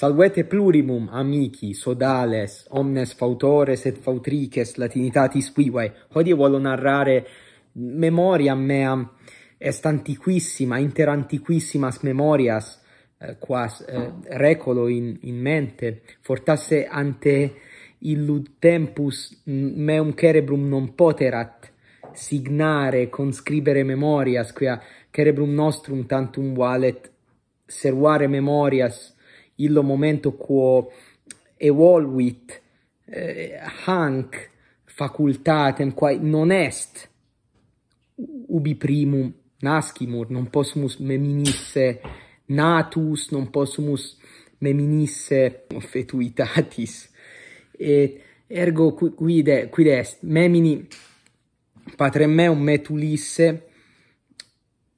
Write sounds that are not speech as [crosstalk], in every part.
Salvete plurimum amici, sodales, omnes fautores et fautrices latinitatis quivae. Hodie volo narrare memoriam meam est antiquissima, inter antiquissimas memorias eh, quas eh, recolo in, in mente, fortasse ante illud tempus meum cerebrum non poterat signare, conscribere memorias, quia cerebrum nostrum tantum valet servare memorias, illo momento quo evolvit eh, hanc facultatem quae non est ubi primum nascimur non possumus meminisse natus non possumus meminisse fetuitatis et ergo quid est quid est memini patrem meum metulisse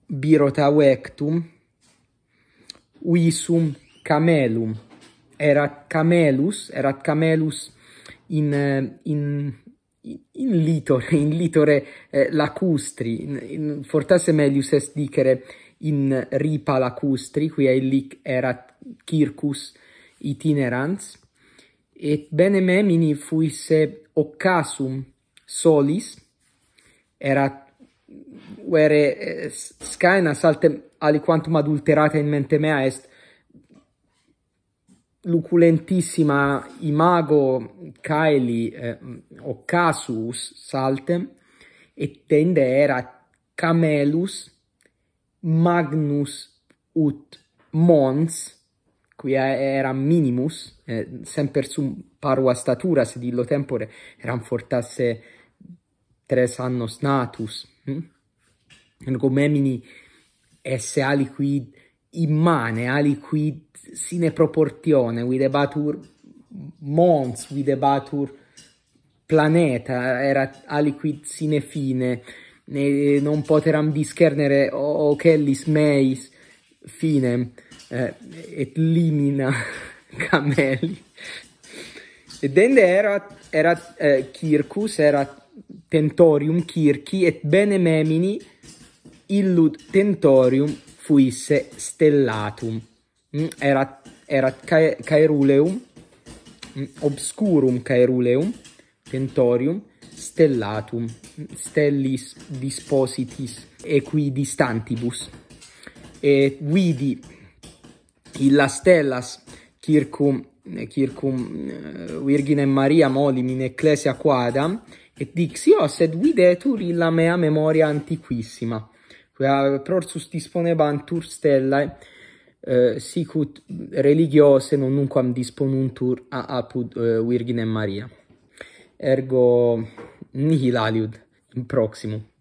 birota vectum uisum camelum erat camelus erat camelus in eh, in in litore [laughs] in litore eh, lacustri in, in fortasse melius est dicere in ripa lacustri qui illic erat circus itinerans et bene memini fuisse occasum solis erat were eh, scaena saltem aliquantum adulterata in mente mea est luculentissima imago caeli eh, o casus saltem et tende era camelus magnus ut mons qui era minimus eh, semper sum parua statura sed illo tempore eram fortasse tres annos natus hm? in gomemini esse aliquid immane aliquid sine proportione videbatur mons videbatur planeta erat aliquid sine fine ne, non poteram discernere o oh, kellis meis fine eh, et limina [laughs] cameli Ed dende erat erat eh, circus erat tentorium circi et bene memini illud tentorium fuisse stellatum mm, erat erat caeruleum mm, obscurum caeruleum tentorium stellatum mm, stellis dispositis equidistantibus et vidi illa stellas circum circum eh, virginem maria molim in ecclesia quadam et dixi oh, sed videtur illa mea memoria antiquissima quia prorsus disponebant tur stellae eh, sicut religiose non nunquam disponuntur a apud eh, virginem Maria ergo nihil aliud in proximum